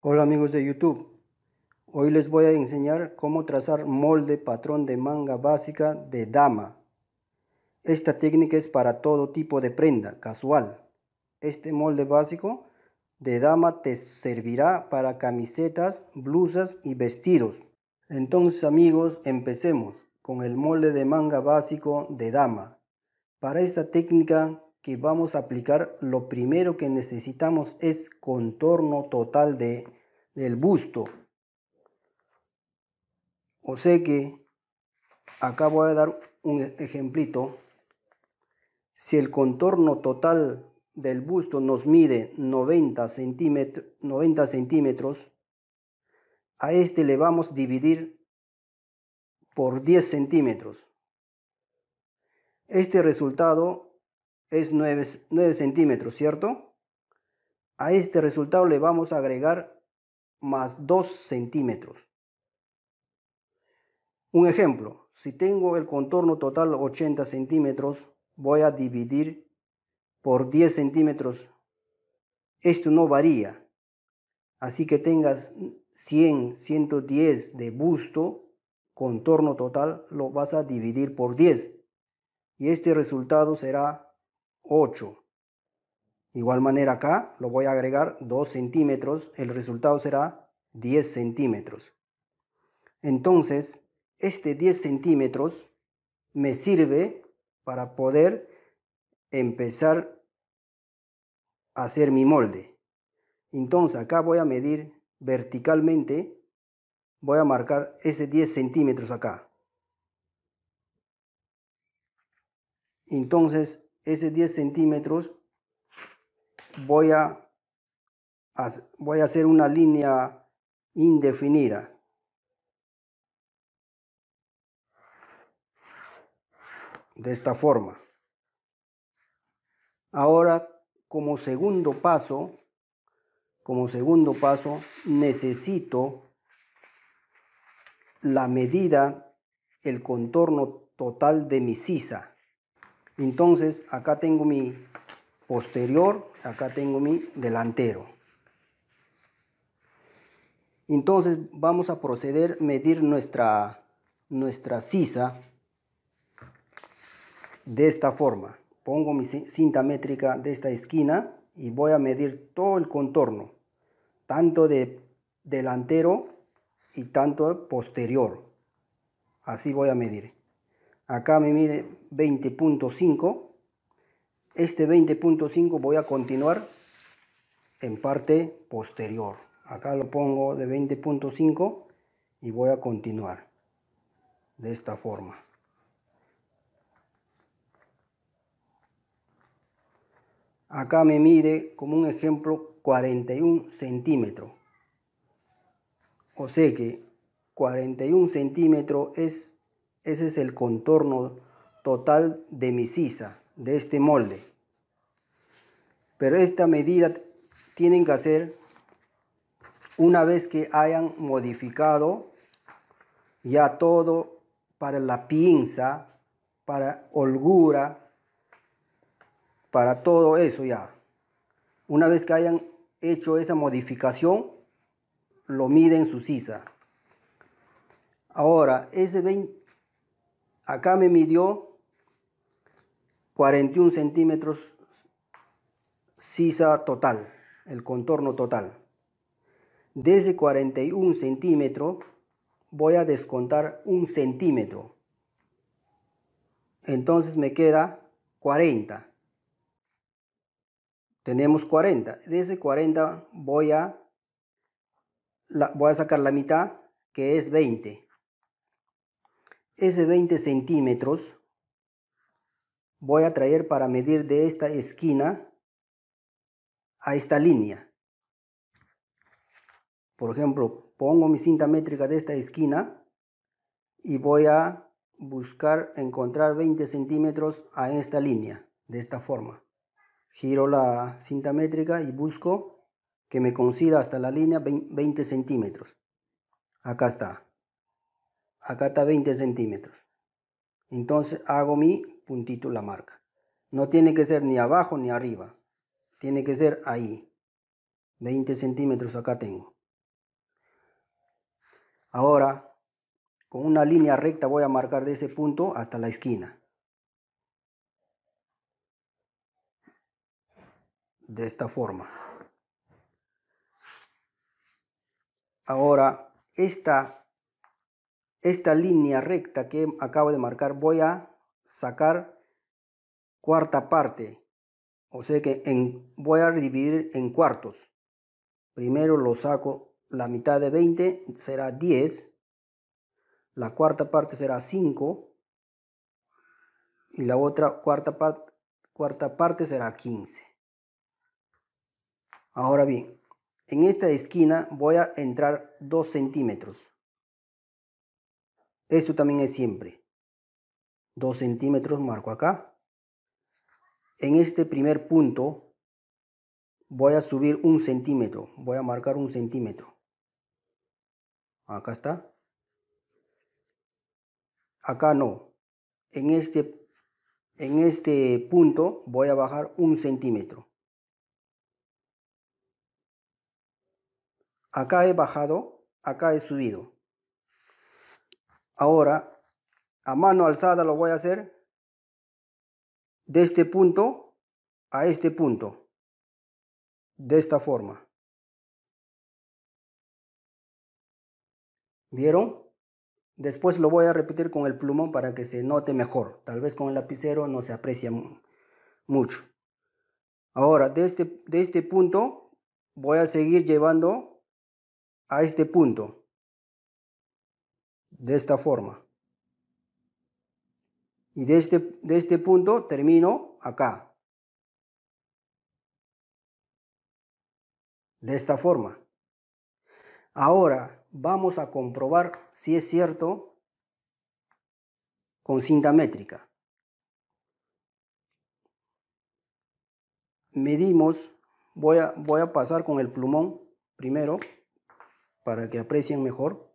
Hola amigos de YouTube, hoy les voy a enseñar cómo trazar molde patrón de manga básica de dama. Esta técnica es para todo tipo de prenda casual. Este molde básico de dama te servirá para camisetas, blusas y vestidos. Entonces amigos, empecemos con el molde de manga básico de dama. Para esta técnica vamos a aplicar, lo primero que necesitamos es contorno total de, del busto. O sea que acá voy a dar un ejemplito. Si el contorno total del busto nos mide 90, centímetros 90 centímetros, a este le vamos a dividir por 10 centímetros. Este resultado es 9, centímetros, ¿cierto? A este resultado le vamos a agregar más 2 centímetros. Un ejemplo, si tengo el contorno total 80 centímetros, voy a dividir por 10 centímetros. Esto no varía. Así que tengas 100, 110 de busto, contorno total, lo vas a dividir por 10. Y este resultado será 8. Igual manera acá lo voy a agregar 2 centímetros, el resultado será 10 centímetros. Entonces, este 10 centímetros me sirve para poder empezar a hacer mi molde. Entonces acá voy a medir verticalmente, voy a marcar ese 10 centímetros acá. Entonces ese 10 centímetros voy a, voy a hacer una línea indefinida. De esta forma. Ahora, como segundo paso, como segundo paso, necesito la medida, el contorno total de mi sisa. Entonces, acá tengo mi posterior, acá tengo mi delantero. Entonces, vamos a proceder a medir nuestra, nuestra sisa de esta forma. Pongo mi cinta métrica de esta esquina y voy a medir todo el contorno, tanto de delantero y tanto posterior. Así voy a medir acá me mide 20.5 este 20.5 voy a continuar en parte posterior acá lo pongo de 20.5 y voy a continuar de esta forma acá me mide como un ejemplo 41 centímetros o sea que 41 centímetros es ese es el contorno total de mi sisa, de este molde. Pero esta medida tienen que hacer una vez que hayan modificado ya todo para la pinza, para holgura, para todo eso ya. Una vez que hayan hecho esa modificación, lo miden su sisa. Ahora, ese 20, Acá me midió 41 centímetros sisa total, el contorno total. De ese 41 centímetro voy a descontar un centímetro. Entonces me queda 40. Tenemos 40. De ese 40 voy a, voy a sacar la mitad, que es 20. Ese 20 centímetros. Voy a traer para medir de esta esquina a esta línea. Por ejemplo, pongo mi cinta métrica de esta esquina y voy a buscar encontrar 20 centímetros a esta línea, de esta forma. Giro la cinta métrica y busco que me coincida hasta la línea 20 centímetros. Acá está acá está 20 centímetros. Entonces hago mi puntito, la marca. No tiene que ser ni abajo ni arriba. Tiene que ser ahí. 20 centímetros acá tengo. Ahora, con una línea recta voy a marcar de ese punto hasta la esquina. De esta forma. Ahora, esta esta línea recta que acabo de marcar voy a sacar cuarta parte. O sea que voy a dividir en cuartos. Primero lo saco la mitad de 20, será 10. La cuarta parte será 5. Y la otra cuarta, parte cuarta parte será 15. Ahora bien, en esta esquina voy a entrar 2 centímetros. Esto también es siempre. Dos centímetros marco acá. En este primer punto voy a subir un centímetro. Voy a marcar un centímetro. Acá está. Acá no. En este, en este punto voy a bajar un centímetro. Acá he bajado, acá he subido. Ahora, a mano alzada lo voy a hacer de este punto a este punto, de esta forma. ¿Vieron? Después lo voy a repetir con el plumón para que se note mejor. Tal vez con el lapicero no se aprecia mucho. Ahora, de este, de este punto voy a seguir llevando a este punto de esta forma. Y de este, este punto termino acá. De esta forma. Ahora vamos a comprobar si es cierto con cinta métrica. Medimos, voy a, voy a pasar con el plumón primero para que aprecien mejor.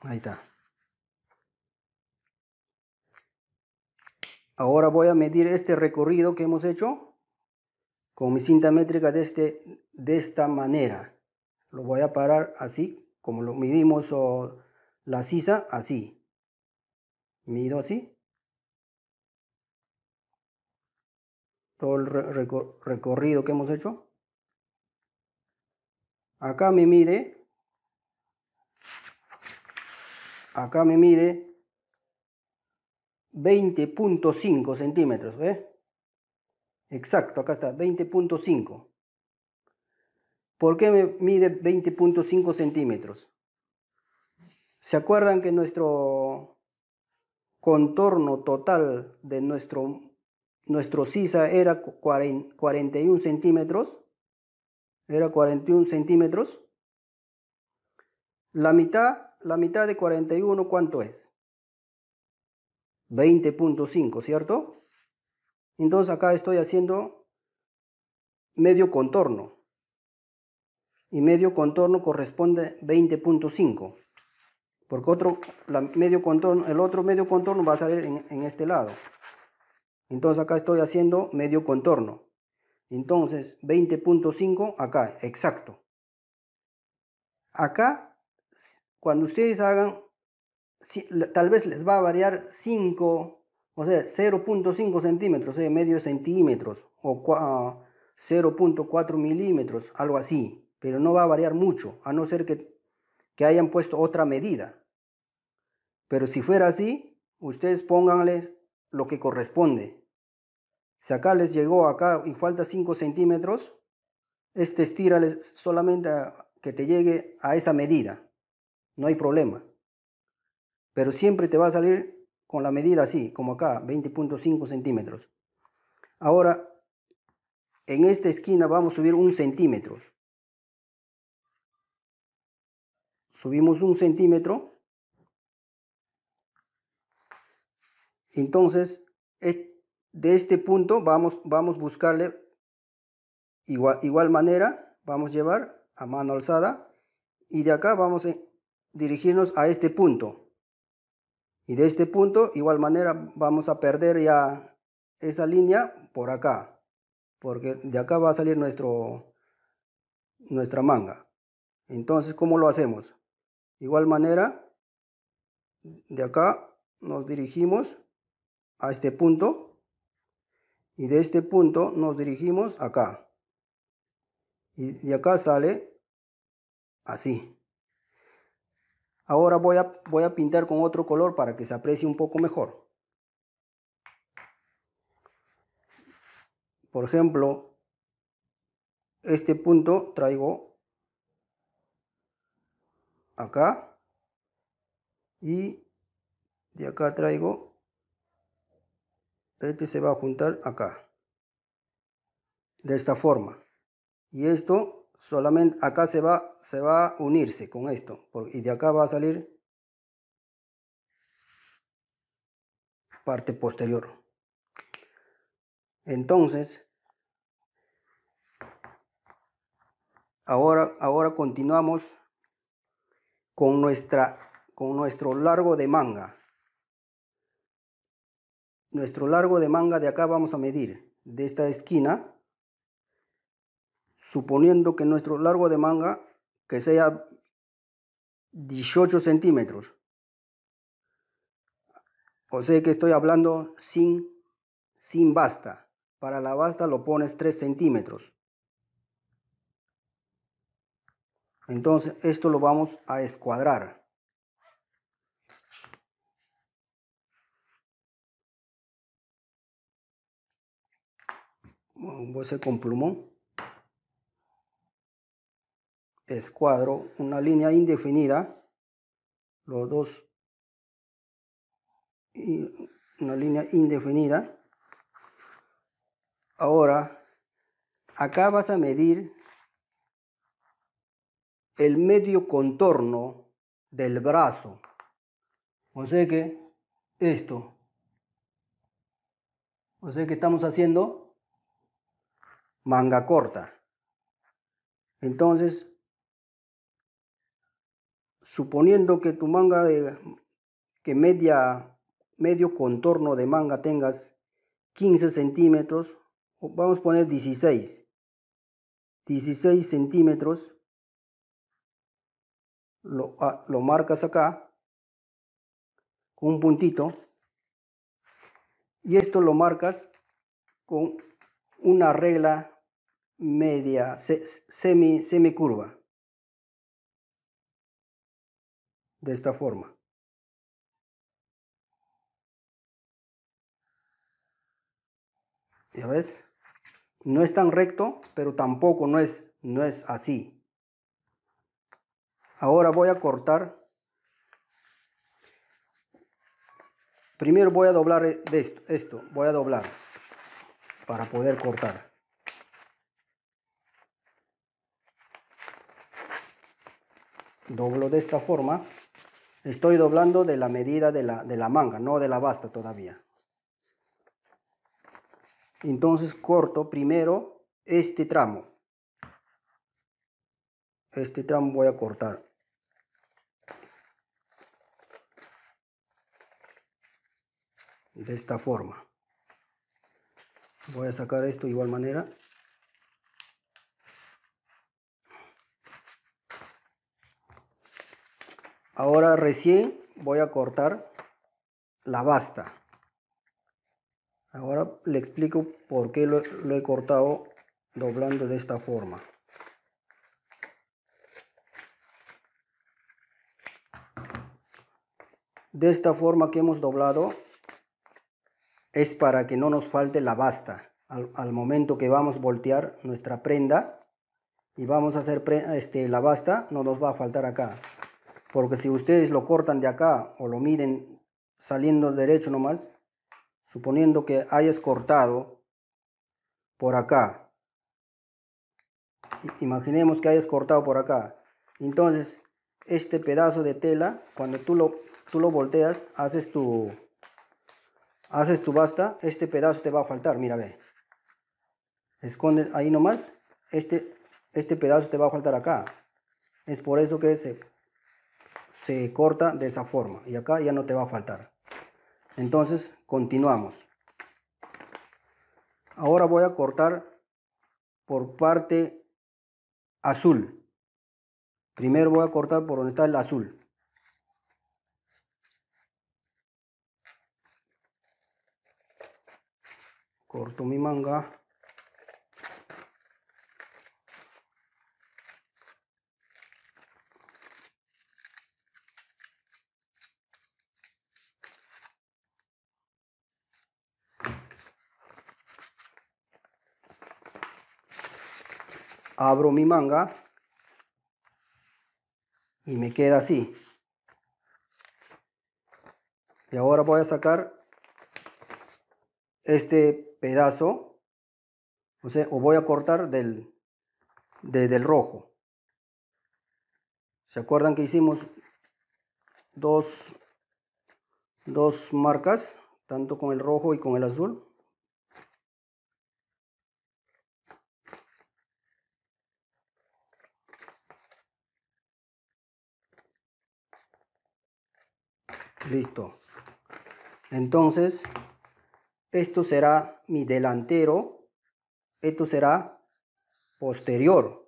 Ahí está. Ahora voy a medir este recorrido que hemos hecho con mi cinta métrica de, este, de esta manera. Lo voy a parar así, como lo midimos la sisa, así. Mido así. Todo el recorrido que hemos hecho. Acá me mide acá me mide 20.5 centímetros, Exacto, acá está, 20.5. ¿Por qué me mide 20.5 centímetros? ¿Se acuerdan que nuestro contorno total de nuestro, nuestro sisa era 41 centímetros? Era 41 centímetros. La mitad la mitad de 41, ¿cuánto es? 20.5, ¿cierto? Entonces acá estoy haciendo medio contorno. Y medio contorno corresponde 20.5. Porque otro, medio contorno, el otro medio contorno va a salir en, en este lado. Entonces acá estoy haciendo medio contorno. Entonces 20.5 acá, exacto. Acá cuando ustedes hagan, tal vez les va a variar 5, o sea, 0.5 centímetros, eh, medio centímetros, o 0.4 ah, milímetros, algo así. Pero no va a variar mucho, a no ser que, hayan puesto otra medida. Pero si fuera así, ustedes pónganles lo que corresponde. Si acá les llegó acá y falta 5 centímetros, este estírales solamente a, que te llegue a esa medida no hay problema. Pero siempre te va a salir con la medida así, como acá, 20.5 centímetros. Ahora, en esta esquina vamos a subir un centímetro. Subimos un centímetro. Entonces, e, de este punto vamos, vamos a buscarle igual, igual manera, vamos a llevar a mano alzada y de acá vamos a dirigirnos a este punto. Y de este punto, igual manera, vamos a perder ya esa línea por acá. Porque de acá va a salir nuestro, nuestra manga. Entonces, ¿cómo lo hacemos? Igual manera, de acá nos dirigimos a este punto. Y de este punto nos dirigimos acá. Y de acá sale así. Ahora voy a, voy a pintar con otro color para que se aprecie un poco mejor. Por ejemplo, este punto traigo acá y de acá traigo este se va a juntar acá de esta forma y esto solamente acá se va, se va a unirse con esto y de acá va a salir parte posterior. Entonces, ahora, ahora continuamos con, nuestra, con nuestro largo de manga. Nuestro largo de manga de acá vamos a medir de esta esquina suponiendo que nuestro largo de manga que sea 18 centímetros. O sea que estoy hablando sin, sin basta. Para la basta lo pones 3 centímetros. Entonces esto lo vamos a escuadrar. Voy a hacer con plumón escuadro, una línea indefinida, los dos, una línea indefinida. Ahora, acá vas a medir el medio contorno del brazo. O sea que esto. O sea que estamos haciendo manga corta. Entonces, suponiendo que tu manga de que media, medio contorno de manga tengas 15 centímetros, vamos a poner 16, 16 centímetros, lo, ah, lo marcas acá con un puntito y esto lo marcas con una regla media, semi, semi de esta forma. ¿Ya ves? No es tan recto, pero tampoco no es, no es así. Ahora voy a cortar. Primero voy a doblar e, de esto, esto, voy a doblar para poder cortar. Doblo de esta forma. Estoy doblando de la medida de la, manga, no de la basta todavía. Entonces corto primero este tramo. Este tramo voy a cortar. De esta forma. Voy a sacar esto de igual manera. Ahora recién voy a cortar la basta. Ahora le explico por qué lo, he cortado doblando de esta forma. De esta forma que hemos doblado es para que no nos falte la basta. Al, momento que vamos a voltear nuestra prenda y vamos a hacer este, la basta, no nos va a faltar acá. Porque si ustedes lo cortan de acá o lo miden saliendo derecho nomás, suponiendo que hayas cortado por acá. Imaginemos que hayas cortado por acá. Entonces, este pedazo de tela, cuando tú lo, tú lo volteas, haces tu, haces tu basta, este pedazo te va a faltar, mira, ve. Esconde ahí nomás, este, este pedazo te va a faltar acá. Es por eso que se se corta de esa forma y acá ya no te va a faltar entonces continuamos ahora voy a cortar por parte azul primero voy a cortar por donde está el azul corto mi manga abro mi manga y me queda así. Y ahora voy a sacar este pedazo, o sea, o voy a cortar del, del rojo. ¿Se acuerdan que hicimos dos, dos marcas, tanto con el rojo y con el azul? Listo. Entonces, esto será mi delantero. Esto será posterior.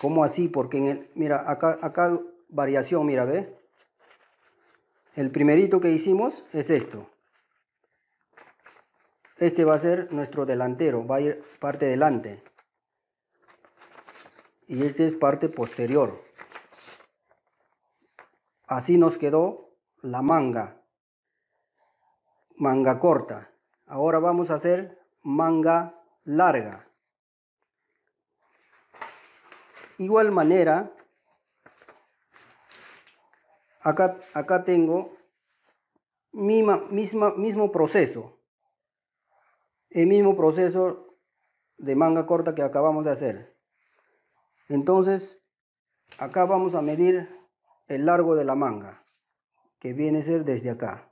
¿Cómo así? Porque en el, mira, acá, acá variación, mira, ve. El primerito que hicimos es esto. Este va a ser nuestro delantero, va a ir parte delante. Y este es parte posterior. Así nos quedó la manga, manga corta. Ahora vamos a hacer manga larga. Igual manera, acá, acá tengo misma, mismo proceso. El mismo proceso de manga corta que acabamos de hacer. Entonces, acá vamos a medir el largo de la manga, que viene a ser desde acá.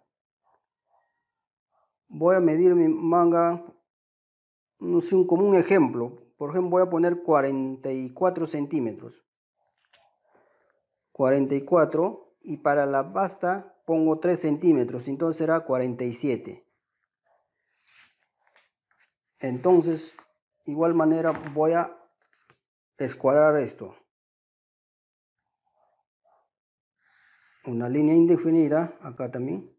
Voy a medir mi manga, como un ejemplo, por ejemplo voy a poner 44 centímetros. 44 y para la basta pongo 3 centímetros, entonces será 47. Entonces, igual manera voy a escuadrar esto. una línea indefinida acá también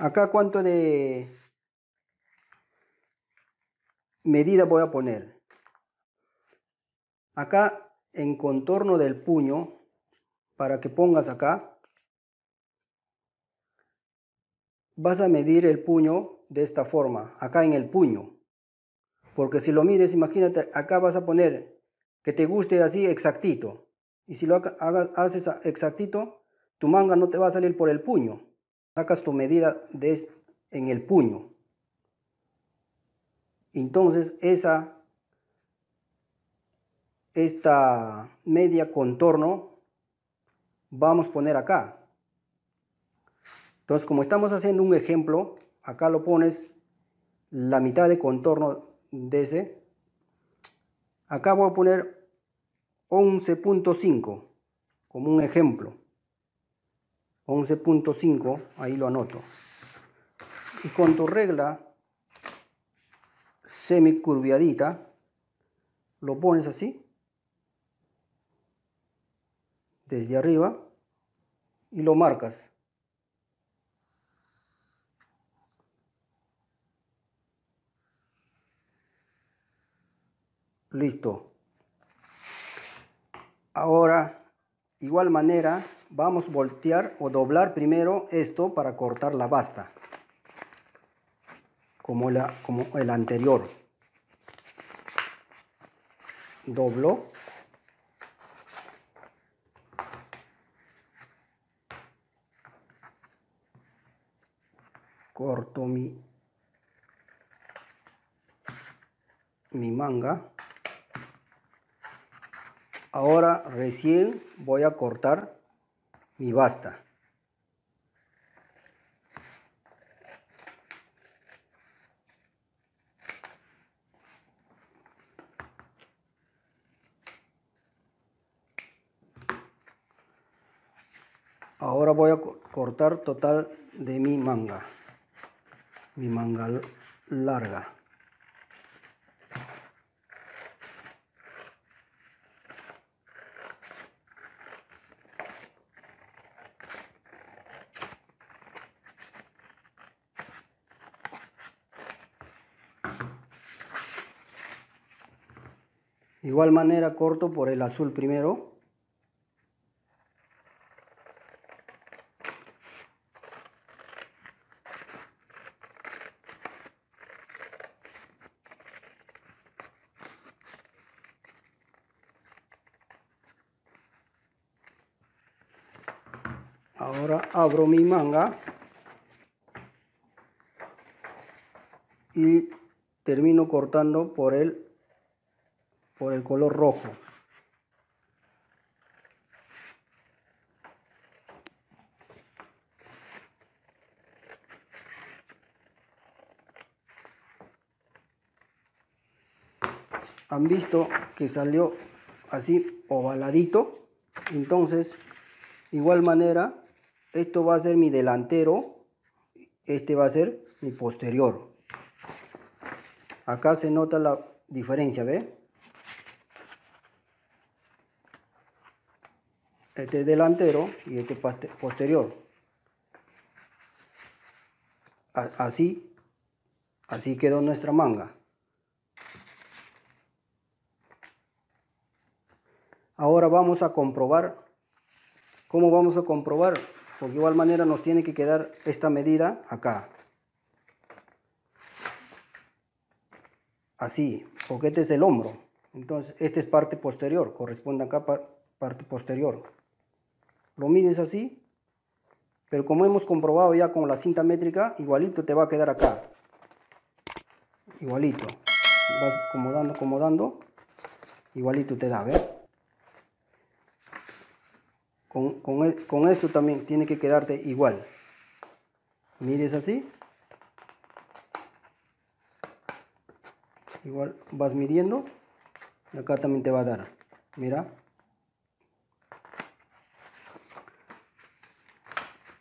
acá cuánto de medida voy a poner acá en contorno del puño para que pongas acá vas a medir el puño de esta forma acá en el puño porque si lo mides imagínate acá vas a poner que te guste así exactito. Y si lo hagas, haces exactito, tu manga no te va a salir por el puño. Sacas tu medida de, en el puño. Entonces esa, esta media contorno vamos a poner acá. Entonces como estamos haciendo un ejemplo, acá lo pones la mitad de contorno de ese. Acá voy a poner 11.5, como un ejemplo. 11.5, ahí lo anoto. Y con tu regla semicurviadita, lo pones así, desde arriba, y lo marcas. Listo. Ahora, igual manera, vamos a voltear o doblar primero esto para cortar la basta. Como, la, como el anterior. Doblo. Corto mi, mi manga. Ahora recién voy a cortar mi basta. Ahora voy a cortar total de mi manga, mi manga larga. igual manera corto por el azul primero. Ahora abro mi manga y termino cortando por el el color rojo. han visto que salió así ovaladito entonces igual manera esto va a ser mi delantero este va a ser mi posterior acá se nota la diferencia ve este delantero y este posterior. Así, así quedó nuestra manga. Ahora vamos a comprobar. ¿Cómo vamos a comprobar? Porque igual manera nos tiene que quedar esta medida acá. Así, porque este es el hombro. Entonces, esta es parte posterior, corresponde acá parte posterior lo mides así, pero como hemos comprobado ya con la cinta métrica, igualito te va a quedar acá. Igualito. Vas acomodando, acomodando. Igualito te da, ¿ves? Con, con, e, con esto también tiene que quedarte igual. Mides así. Igual vas midiendo. acá también te va a dar. Mira.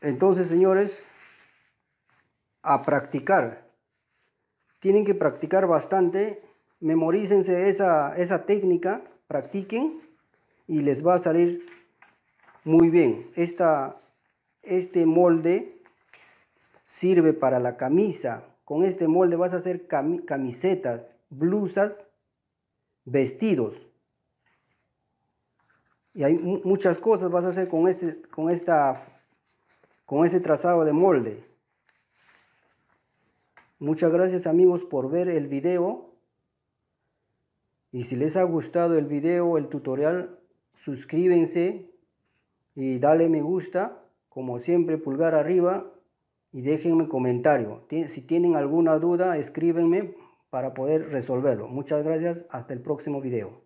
Entonces, señores, a practicar. Tienen que practicar bastante. Memorícense esa, esa técnica, practiquen y les va a salir muy bien. este molde sirve para la camisa. Con este molde vas a hacer camisetas, blusas, vestidos. Y hay muchas cosas vas a hacer con, este, con esta con este trazado de molde. Muchas gracias amigos por ver el video. Y si les ha gustado el video, el tutorial, suscríbense y dale me gusta. Como siempre, pulgar arriba y déjenme comentario. Si tienen alguna duda, escríbenme para poder resolverlo. Muchas gracias. Hasta el próximo video.